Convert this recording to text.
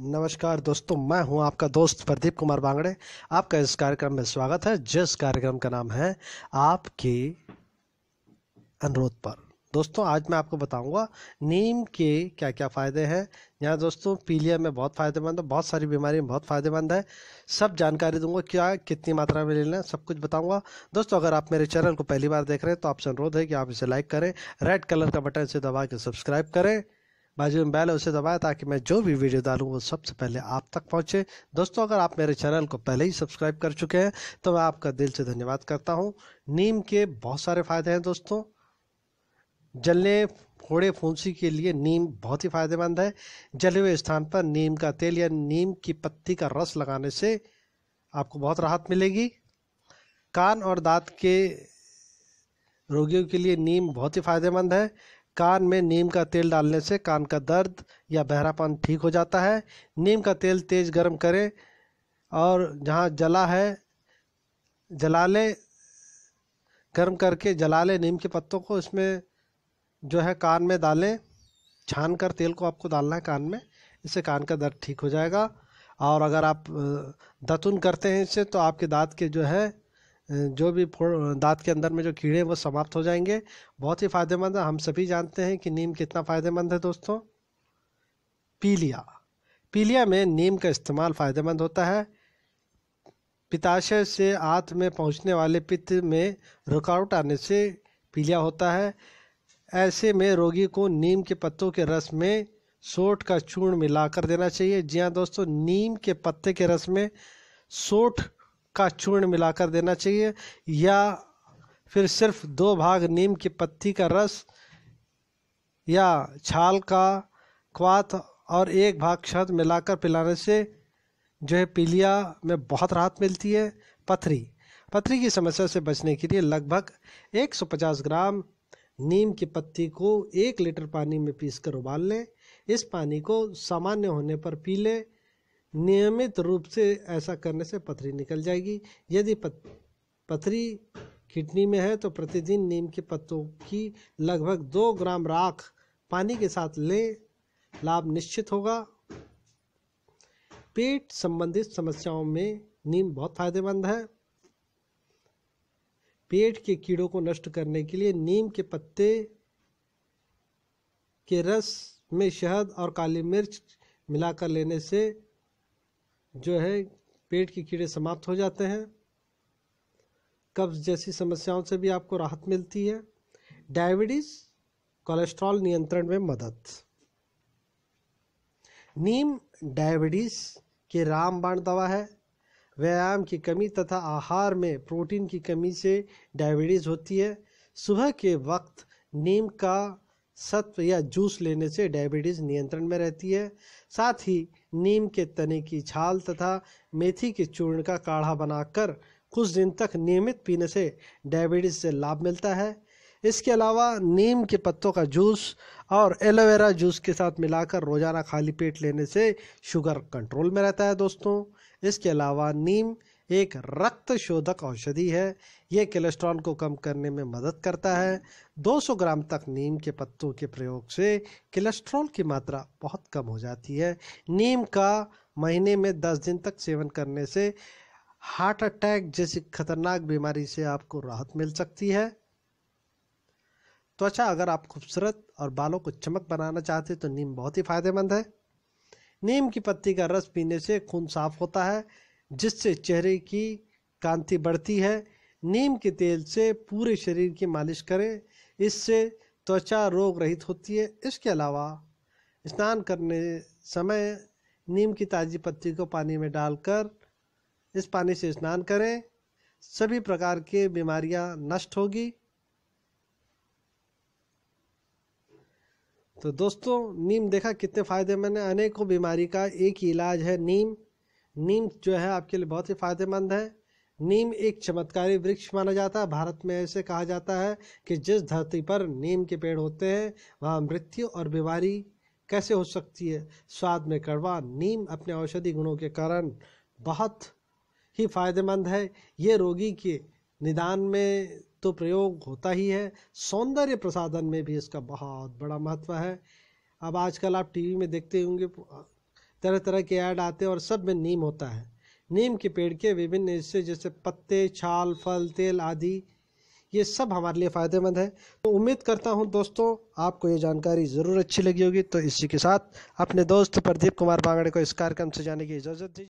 नमस्कार दोस्तों मैं हूं आपका दोस्त प्रदीप कुमार बांगड़े आपका इस कार्यक्रम में स्वागत है जिस कार्यक्रम का नाम है आपके अनुरोध पर दोस्तों आज मैं आपको बताऊंगा नीम के क्या क्या फ़ायदे हैं यहाँ दोस्तों पीलिया में बहुत फ़ायदेमंद है बहुत सारी बीमारी में बहुत फ़ायदेमंद है सब जानकारी दूंगा क्या कितनी मात्रा में लेना है सब कुछ बताऊंगा दोस्तों अगर आप मेरे चैनल को पहली बार देख रहे हैं तो आपसे अनुरोध है कि आप इसे लाइक करें रेड कलर का बटन इसे दबा के सब्सक्राइब करें बाजू में बैल उसे दबाया ताकि मैं जो भी वीडियो डालूँ वो सबसे पहले आप तक पहुँचे दोस्तों अगर आप मेरे चैनल को पहले ही सब्सक्राइब कर चुके हैं तो मैं आपका दिल से धन्यवाद करता हूँ नीम के बहुत सारे फ़ायदे हैं दोस्तों जलने फोड़े फूंसी के लिए नीम बहुत ही फायदेमंद है जले हुए स्थान पर नीम का तेल या नीम की पत्ती का रस लगाने से आपको बहुत राहत मिलेगी कान और दांत के रोगियों के लिए नीम बहुत ही फायदेमंद है कान में नीम का तेल डालने से कान का दर्द या बहरापन ठीक हो जाता है नीम का तेल तेज़ गर्म करें और जहाँ जला है जला लें गर्म करके जला लें नीम के पत्तों को इसमें जो है कान में डालें छान कर तेल को आपको डालना है कान में इससे कान का दर्द ठीक हो जाएगा और अगर आप दतुन करते हैं इससे तो आपके दांत के जो है जो भी दांत के अंदर में जो कीड़े हैं वो समाप्त हो जाएंगे बहुत ही फ़ायदेमंद है हम सभी जानते हैं कि नीम कितना फ़ायदेमंद है दोस्तों पीलिया पीलिया में नीम का इस्तेमाल फ़ायदेमंद होता है पिताशय से आत में पहुंचने वाले पित्त में रुकावट आने से पीलिया होता है ऐसे में रोगी को नीम के पत्तों के रस में सोठ का चूर्ण मिलाकर देना चाहिए जी हाँ दोस्तों नीम के पत्ते के रस में सोठ का चूर्ण मिलाकर देना चाहिए या फिर सिर्फ दो भाग नीम की पत्ती का रस या छाल का क्वात और एक भाग शहद मिलाकर पिलाने से जो है पीलिया में बहुत राहत मिलती है पथरी पथरी की समस्या से बचने के लिए लगभग 150 ग्राम नीम की पत्ती को एक लीटर पानी में पीस कर उबाल लें इस पानी को सामान्य होने पर पी लें नियमित रूप से ऐसा करने से पथरी निकल जाएगी यदि पथरी किडनी में है तो प्रतिदिन नीम के पत्तों की लगभग दो ग्राम राख पानी के साथ लें लाभ निश्चित होगा पेट संबंधित समस्याओं में नीम बहुत फायदेमंद है पेट के कीड़ों को नष्ट करने के लिए नीम के पत्ते के रस में शहद और काली मिर्च मिलाकर लेने से जो है पेट के कीड़े समाप्त हो जाते हैं कब्ज जैसी समस्याओं से भी आपको राहत मिलती है डायबिटीज कोलेस्ट्रॉल नियंत्रण में मदद नीम डायबिटीज की रामबाण दवा है व्यायाम की कमी तथा आहार में प्रोटीन की कमी से डायबिटीज़ होती है सुबह के वक्त नीम का सत्व या जूस लेने से डायबिटीज नियंत्रण में रहती है साथ ही नीम के तने की छाल तथा मेथी के चूर्ण का काढ़ा बनाकर कुछ दिन तक नियमित पीने से डायबिटीज से लाभ मिलता है इसके अलावा नीम के पत्तों का जूस और एलोवेरा जूस के साथ मिलाकर रोज़ाना खाली पेट लेने से शुगर कंट्रोल में रहता है दोस्तों इसके अलावा नीम एक रक्त शोधक औषधि है यह कोलेस्ट्रॉल को कम करने में मदद करता है 200 ग्राम तक नीम के पत्तों के प्रयोग से कोलेस्ट्रॉल की मात्रा बहुत कम हो जाती है नीम का महीने में 10 दिन तक सेवन करने से हार्ट अटैक जैसी खतरनाक बीमारी से आपको राहत मिल सकती है त्वचा अगर आप खूबसूरत और बालों को चमक बनाना चाहते तो नीम बहुत ही फायदेमंद है नीम की पत्ती का रस पीने से खून साफ होता है जिससे चेहरे की कांति बढ़ती है नीम के तेल से पूरे शरीर की मालिश करें इससे त्वचा रोग रहित होती है इसके अलावा स्नान करने समय नीम की ताज़ी पत्ती को पानी में डालकर इस पानी से स्नान करें सभी प्रकार के बीमारियां नष्ट होगी तो दोस्तों नीम देखा कितने फायदे मैंने अनेकों बीमारी का एक ही इलाज है नीम नीम जो है आपके लिए बहुत ही फायदेमंद है नीम एक चमत्कारी वृक्ष माना जाता है भारत में ऐसे कहा जाता है कि जिस धरती पर नीम के पेड़ होते हैं वहाँ मृत्यु और बीमारी कैसे हो सकती है स्वाद में कड़वा नीम अपने औषधि गुणों के कारण बहुत ही फायदेमंद है ये रोगी के निदान में तो प्रयोग होता ही है सौंदर्य प्रसाधन में भी इसका बहुत बड़ा महत्व है अब आजकल आप टीवी में देखते होंगे तरह तरह के ऐड आते हैं और सब में नीम होता है नीम के पेड़ के विभिन्न हिस्से जैसे पत्ते छाल फल तेल आदि ये सब हमारे लिए फ़ायदेमंद है तो उम्मीद करता हूँ दोस्तों आपको ये जानकारी ज़रूर अच्छी लगी होगी तो इसी के साथ अपने दोस्त प्रदीप कुमार बांगड़े को इस कार्यक्रम से जाने की इजाज़त दी